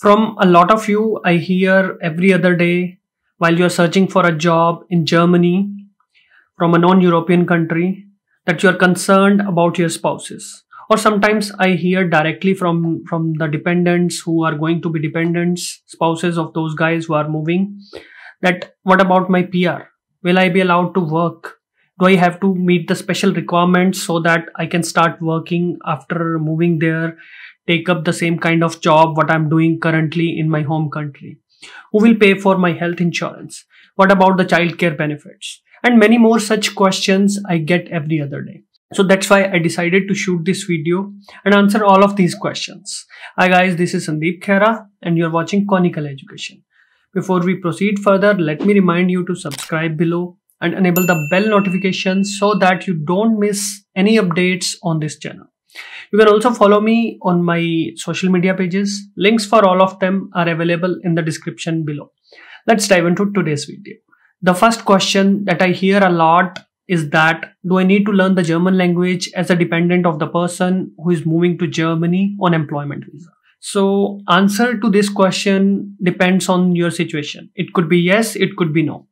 From a lot of you, I hear every other day while you're searching for a job in Germany from a non European country that you're concerned about your spouses. Or sometimes I hear directly from, from the dependents who are going to be dependents, spouses of those guys who are moving, that what about my PR? Will I be allowed to work? do i have to meet the special requirements so that i can start working after moving there take up the same kind of job what I'm doing currently in my home country? Who will pay for my health insurance? What about the child care benefits? And many more such questions I get every other day. So that's why I decided to shoot this video and answer all of these questions. Hi guys, this is Sandeep Khera and you're watching Conical Education. Before we proceed further, let me remind you to subscribe below and enable the bell notification so that you don't miss any updates on this channel. You can also follow me on my social media pages. Links for all of them are available in the description below. Let's dive into today's video. The first question that I hear a lot is that do I need to learn the German language as a dependent of the person who is moving to Germany on employment visa? So answer to this question depends on your situation. It could be yes, it could be no.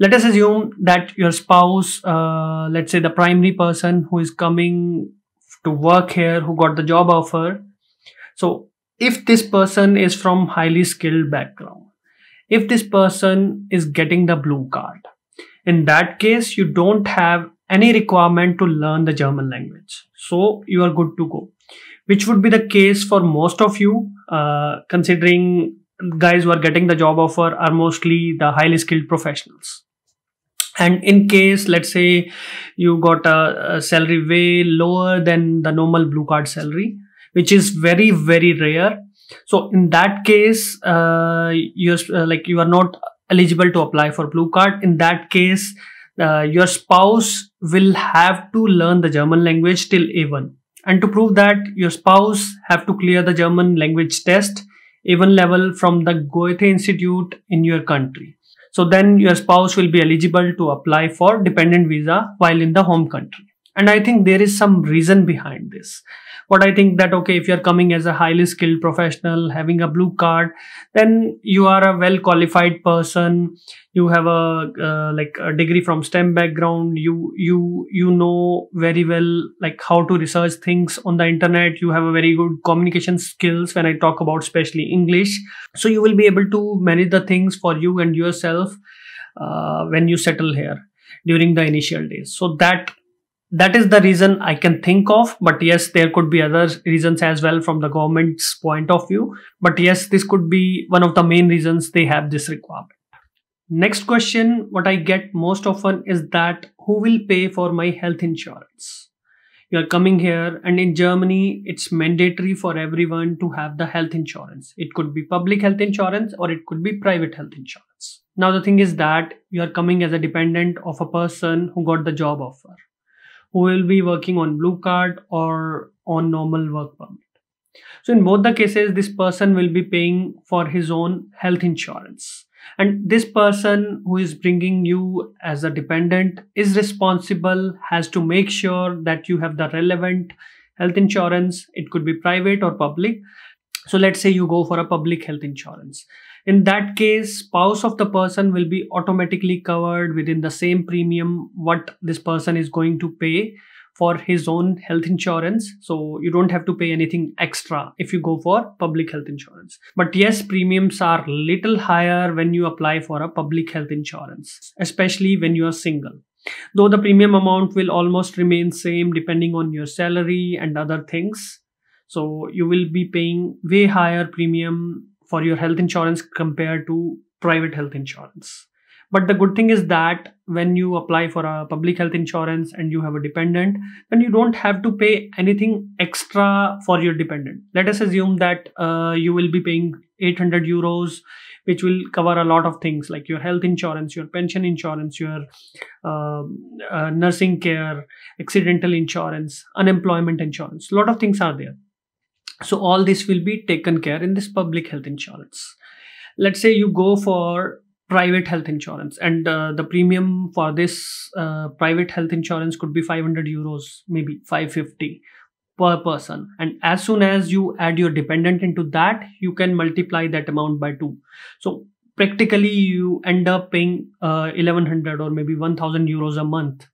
Let us assume that your spouse, uh, let's say the primary person who is coming to work here who got the job offer so if this person is from highly skilled background if this person is getting the blue card in that case you don't have any requirement to learn the german language so you are good to go which would be the case for most of you uh, considering guys who are getting the job offer are mostly the highly skilled professionals and in case let's say you got a, a, salary way lower than the normal blue card salary which is very very rare so in that case uh, you're uh, like you are not eligible to apply for blue card in that case uh, your spouse will have to learn the german language till a1 and to prove that your spouse have to clear the german language test a1 level from the goethe institute in your country so then your spouse will be eligible to apply for dependent visa while in the home country and i think there is some reason behind this what i think that okay if you're coming as a highly skilled professional having a blue card then you are a well qualified person you have a uh, like a degree from stem background you you you know very well like how to research things on the internet you have a very good communication skills when i talk about especially english so you will be able to manage the things for you and yourself uh, when you settle here during the initial days so that that is the reason I can think of. But yes, there could be other reasons as well from the government's point of view. But yes, this could be one of the main reasons they have this requirement. Next question What I get most often is that who will pay for my health insurance? You are coming here, and in Germany, it's mandatory for everyone to have the health insurance. It could be public health insurance or it could be private health insurance. Now, the thing is that you are coming as a dependent of a person who got the job offer who will be working on blue card or on normal work permit. So in both the cases, this person will be paying for his own health insurance. And this person who is bringing you as a dependent is responsible, has to make sure that you have the relevant health insurance. It could be private or public so let's say you go for a public health insurance. In that case, spouse of the person will be automatically covered within the same premium what this person is going to pay for his own health insurance. So you don't have to pay anything extra if you go for public health insurance. But yes, premiums are little higher when you apply for a public health insurance, especially when you are single. Though the premium amount will almost remain same depending on your salary and other things so you will be paying way higher premium for your health insurance compared to private health insurance. But the good thing is that when you apply for a public health insurance and you have a dependent, then you don't have to pay anything extra for your dependent. Let us assume that uh, you will be paying 800 euros, which will cover a lot of things like your health insurance, your pension insurance, your uh, uh, nursing care, accidental insurance, unemployment insurance. A lot of things are there. So all this will be taken care in this public health insurance. Let's say you go for private health insurance and uh, the premium for this uh, private health insurance could be 500 euros maybe 550 per person and as soon as you add your dependent into that you can multiply that amount by 2 so practically you end up paying uh, 1100 or maybe 1000 euros a month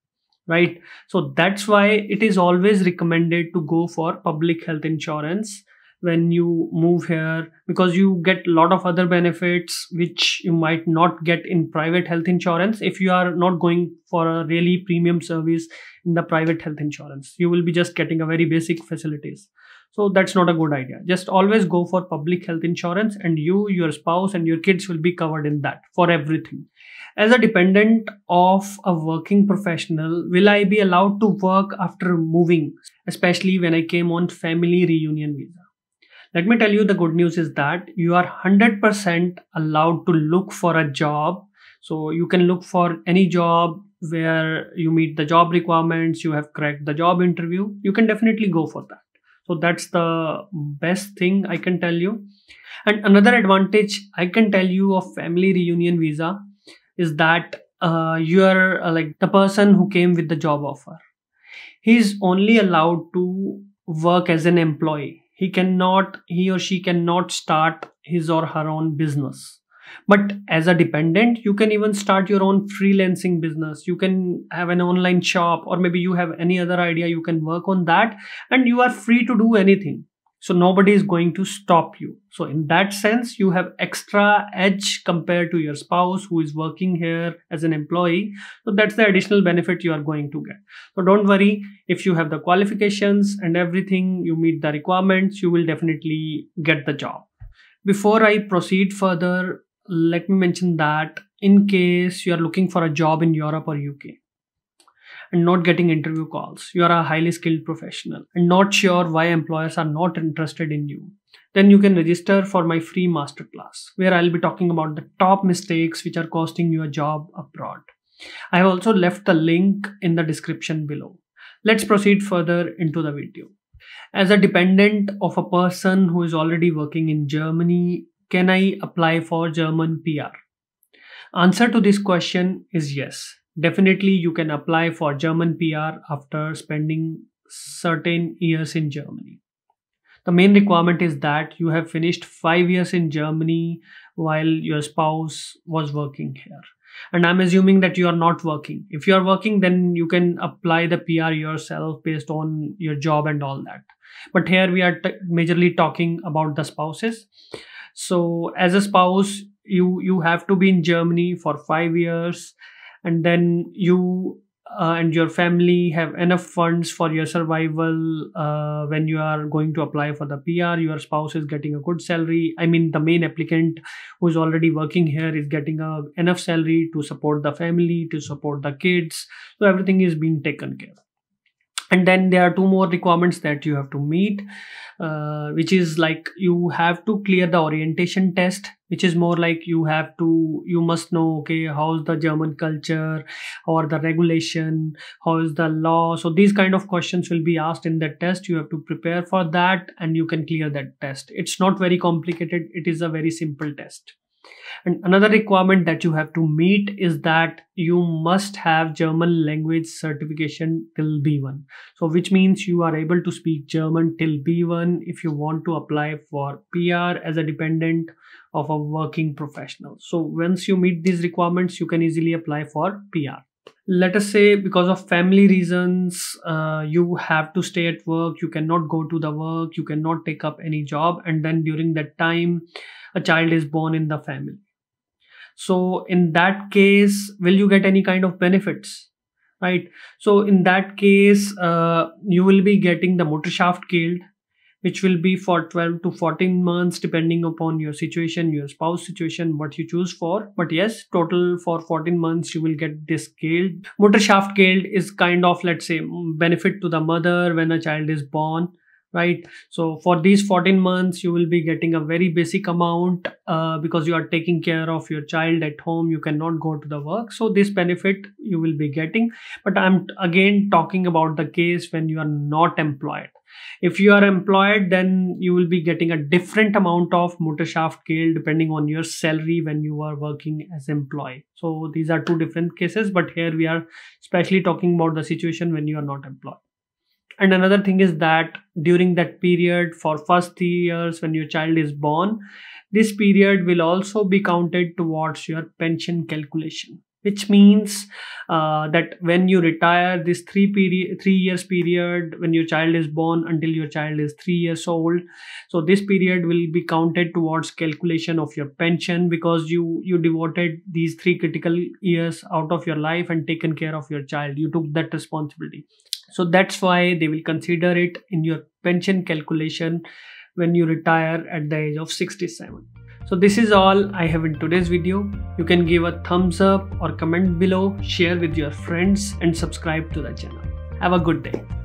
right so that's why it is always recommended to go for public health insurance when you move here because you get a lot of other benefits which you might not get in private health insurance if you are not going for a really premium service in the private health insurance you will be just getting a very basic facilities so that's not a good idea just always go for public health insurance and you your spouse and your kids will be covered in that for everything as a dependent of a working professional will i be allowed to work after moving especially when i came on family reunion visa let me tell you the good news is that you are 100% allowed to look for a job so you can look for any job where you meet the job requirements you have cracked the job interview you can definitely go for that so that's the best thing i can tell you and another advantage i can tell you of family reunion visa is that uh, you are uh, like the person who came with the job offer he is only allowed to work as an employee he cannot he or she cannot start his or her own business but as a dependent you can even start your own freelancing business you can have an online shop or maybe you have any other idea you can work on that and you are free to do anything so nobody is going to stop you. So in that sense, you have extra edge compared to your spouse who is working here as an employee. So that's the additional benefit you are going to get. So don't worry. If you have the qualifications and everything, you meet the requirements, you will definitely get the job. Before I proceed further, let me mention that in case you are looking for a job in Europe or UK, and not getting interview calls, you are a highly skilled professional and not sure why employers are not interested in you, then you can register for my free masterclass where I'll be talking about the top mistakes which are costing you a job abroad. I have also left the link in the description below. Let's proceed further into the video. As a dependent of a person who is already working in Germany, can I apply for German PR? Answer to this question is yes. Definitely, you can apply for German PR after spending certain years in Germany. The main requirement is that you have finished five years in Germany while your spouse was working here. And I'm assuming that you are not working. If you are working, then you can apply the PR yourself based on your job and all that. But here we are majorly talking about the spouses. So, as a spouse, you you have to be in Germany for five years and then you uh, and your family have enough funds for your survival uh, when you are going to apply for the PR. Your spouse is getting a good salary. I mean, the main applicant who is already working here is getting a, enough salary to support the family, to support the kids. So everything is being taken care. And then there are two more requirements that you have to meet, uh, which is like you have to clear the orientation test which is more like you have to you must know okay how's the german culture or the regulation how is the law so these kind of questions will be asked in the test you have to prepare for that and you can clear that test it's not very complicated it is a very simple test and another requirement that you have to meet is that you must have German language certification till B1. So, which means you are able to speak German till B1 if you want to apply for PR as a dependent of a working professional. So once you meet these requirements, you can easily apply for PR. Let us say because of family reasons, uh, you have to stay at work, you cannot go to the work, you cannot take up any job, and then during that time, a child is born in the family. So, in that case, will you get any kind of benefits? Right. So, in that case, uh, you will be getting the motor shaft killed, which will be for 12 to 14 months depending upon your situation your spouse situation what you choose for but yes total for 14 months you will get this guild motor shaft guild is kind of let's say benefit to the mother when a child is born right so for these 14 months you will be getting a very basic amount uh, because you are taking care of your child at home you cannot go to the work so this benefit you will be getting but i'm again talking about the case when you are not employed if you are employed, then you will be getting a different amount of motor shaft kill depending on your salary when you are working as employee. So these are two different cases, but here we are especially talking about the situation when you are not employed. And another thing is that during that period for first three years when your child is born, this period will also be counted towards your pension calculation which means uh, that when you retire this three period three years period when your child is born until your child is three years old so this period will be counted towards calculation of your pension because you you devoted these three critical years out of your life and taken care of your child you took that responsibility so that's why they will consider it in your pension calculation when you retire at the age of 67 so this is all I have in today's video. You can give a thumbs up or comment below, share with your friends and subscribe to the channel. Have a good day.